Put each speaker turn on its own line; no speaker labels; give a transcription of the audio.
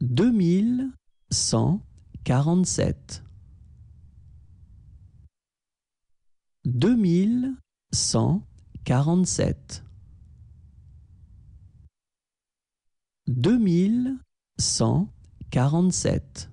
deux mille cent quarante-sept deux mille cent quarante-sept deux mille cent quarante-sept